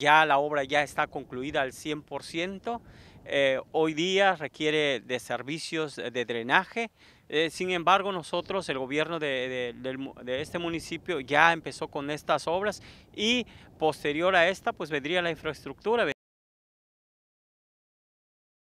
Ya la obra ya está concluida al 100%. Eh, hoy día requiere de servicios de drenaje. Eh, sin embargo, nosotros, el gobierno de, de, este municipio ya empezó con estas obras y posterior a esta, pues vendría la infraestructura.